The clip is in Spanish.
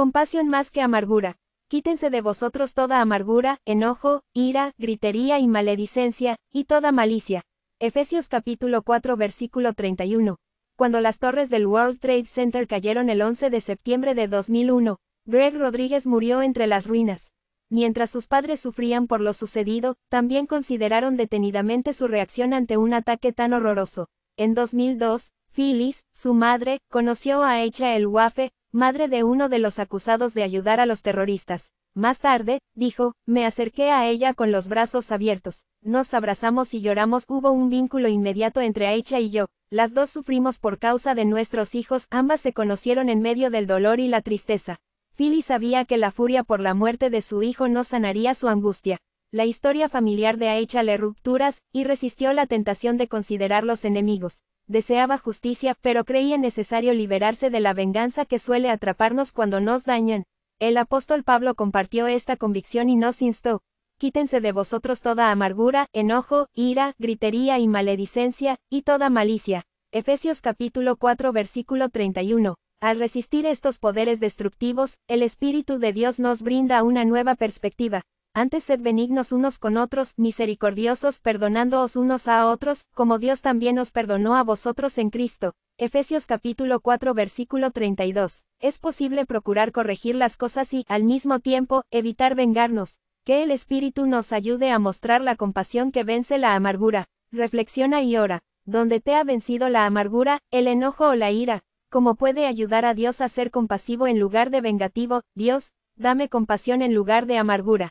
Compasión más que amargura. Quítense de vosotros toda amargura, enojo, ira, gritería y maledicencia, y toda malicia. Efesios capítulo 4 versículo 31. Cuando las torres del World Trade Center cayeron el 11 de septiembre de 2001, Greg Rodríguez murió entre las ruinas. Mientras sus padres sufrían por lo sucedido, también consideraron detenidamente su reacción ante un ataque tan horroroso. En 2002, Phyllis, su madre, conoció a hecha El Wafe, madre de uno de los acusados de ayudar a los terroristas. Más tarde, dijo, me acerqué a ella con los brazos abiertos, nos abrazamos y lloramos. Hubo un vínculo inmediato entre Aicha y yo, las dos sufrimos por causa de nuestros hijos, ambas se conocieron en medio del dolor y la tristeza. Philly sabía que la furia por la muerte de su hijo no sanaría su angustia. La historia familiar de Aicha le rupturas, y resistió la tentación de considerarlos enemigos deseaba justicia, pero creía necesario liberarse de la venganza que suele atraparnos cuando nos dañan. El apóstol Pablo compartió esta convicción y nos instó, quítense de vosotros toda amargura, enojo, ira, gritería y maledicencia, y toda malicia. Efesios capítulo 4 versículo 31. Al resistir estos poderes destructivos, el Espíritu de Dios nos brinda una nueva perspectiva, antes sed benignos unos con otros, misericordiosos, perdonándoos unos a otros, como Dios también os perdonó a vosotros en Cristo. Efesios capítulo 4 versículo 32. Es posible procurar corregir las cosas y, al mismo tiempo, evitar vengarnos. Que el Espíritu nos ayude a mostrar la compasión que vence la amargura. Reflexiona y ora. Donde te ha vencido la amargura, el enojo o la ira, ¿Cómo puede ayudar a Dios a ser compasivo en lugar de vengativo, Dios, dame compasión en lugar de amargura.